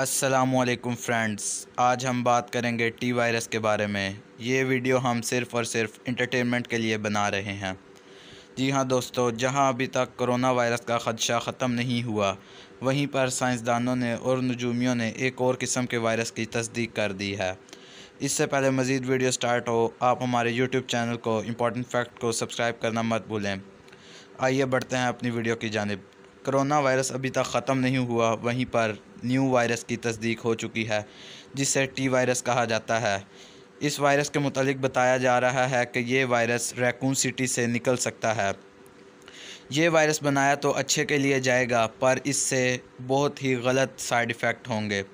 Aslam friends आज हम बात करेंगे टी वायरस के बारे में ये वीडियो हम सिर्फ़ और सिर्फ इंटरटेनमेंट के लिए बना रहे हैं जी हाँ दोस्तों जहाँ अभी तक कोरोना वायरस का ख़दशा ख़त्म नहीं हुआ वहीं पर साइंसदानों ने और नजूमियों ने एक और किस्म के वायरस की तस्दीक कर दी है इससे पहले मज़ीद वीडियो स्टार्ट हो आप हमारे यूट्यूब चैनल को इम्पॉर्टेंट फैक्ट को सब्सक्राइब करना मत भूलें आइए बढ़ते हैं अपनी वीडियो की जानब करोना वायरस अभी तक ख़त्म नहीं हुआ वहीं पर न्यू वायरस की तस्दीक हो चुकी है जिसे टी वायरस कहा जाता है इस वायरस के मतलब बताया जा रहा है कि ये वायरस रैकून सिटी से निकल सकता है ये वायरस बनाया तो अच्छे के लिए जाएगा पर इससे बहुत ही गलत साइड इफ़ेक्ट होंगे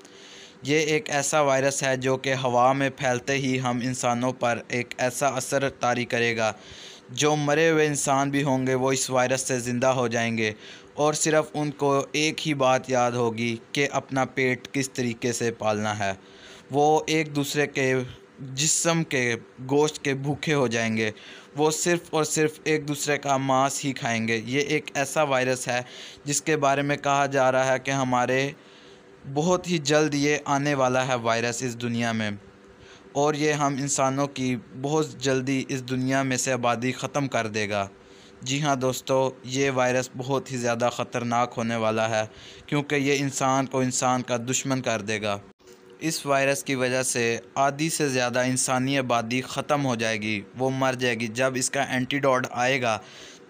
ये एक ऐसा वायरस है जो कि हवा में फैलते ही हम इंसानों पर एक ऐसा असर तारी करेगा जो मरे हुए इंसान भी होंगे वो इस वायरस से ज़िंदा हो जाएंगे और सिर्फ उनको एक ही बात याद होगी कि अपना पेट किस तरीके से पालना है वो एक दूसरे के जिसम के गोश्त के भूखे हो जाएंगे वो सिर्फ़ और सिर्फ एक दूसरे का मांस ही खाएंगे ये एक ऐसा वायरस है जिसके बारे में कहा जा रहा है कि हमारे बहुत ही जल्द ये आने वाला है वायरस इस दुनिया में और ये हम इंसानों की बहुत जल्दी इस दुनिया में से आबादी ख़त्म कर देगा जी हाँ दोस्तों ये वायरस बहुत ही ज़्यादा ख़तरनाक होने वाला है क्योंकि ये इंसान को इंसान का दुश्मन कर देगा इस वायरस की वजह से आधी से ज़्यादा इंसानी आबादी ख़त्म हो जाएगी वो मर जाएगी जब इसका एंटीडॉट आएगा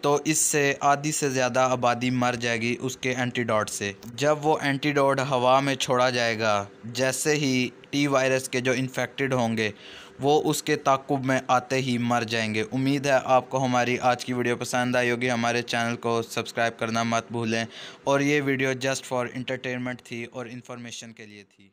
तो इससे आधी से ज़्यादा आबादी मर जाएगी उसके एंटीडॉट से जब वो एंटीडॉट हवा में छोड़ा जाएगा जैसे ही टी वायरस के जो इन्फेक्टेड होंगे वो उसके ताकुब में आते ही मर जाएंगे उम्मीद है आपको हमारी आज की वीडियो पसंद आई होगी हमारे चैनल को सब्सक्राइब करना मत भूलें और ये वीडियो जस्ट फॉर इंटरटेनमेंट थी और इन्फॉर्मेशन के लिए थी